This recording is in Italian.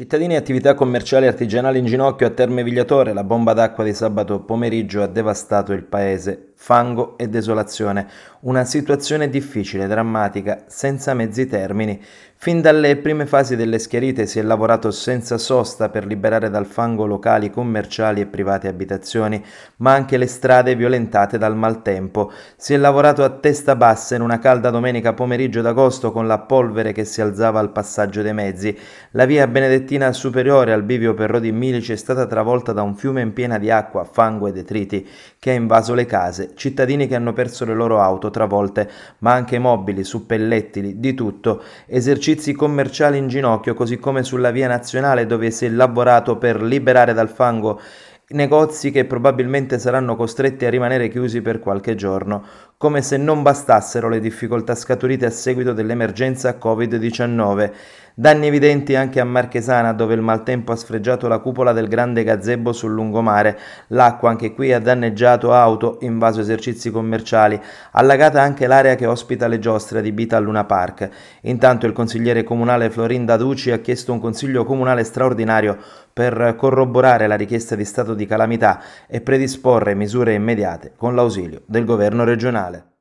Cittadini e attività commerciali e artigianali in ginocchio a Terme Vigliatore, la bomba d'acqua di sabato pomeriggio ha devastato il paese fango e desolazione, una situazione difficile, drammatica, senza mezzi termini. Fin dalle prime fasi delle schiarite si è lavorato senza sosta per liberare dal fango locali commerciali e private abitazioni, ma anche le strade violentate dal maltempo. Si è lavorato a testa bassa in una calda domenica pomeriggio d'agosto con la polvere che si alzava al passaggio dei mezzi. La via benedettina superiore al bivio per Rodi Milice è stata travolta da un fiume in piena di acqua, fango e detriti che ha invaso le case cittadini che hanno perso le loro auto travolte, ma anche mobili, suppellettili, di tutto, esercizi commerciali in ginocchio, così come sulla via nazionale dove si è lavorato per liberare dal fango negozi che probabilmente saranno costretti a rimanere chiusi per qualche giorno, come se non bastassero le difficoltà scaturite a seguito dell'emergenza Covid-19. Danni evidenti anche a Marchesana dove il maltempo ha sfregiato la cupola del grande gazebo sul lungomare. L'acqua anche qui ha danneggiato auto, invaso esercizi commerciali, allagata anche l'area che ospita le giostre adibita a Luna Park. Intanto il consigliere comunale Florinda Duci ha chiesto un consiglio comunale straordinario per corroborare la richiesta di stato di calamità e predisporre misure immediate con l'ausilio del governo regionale.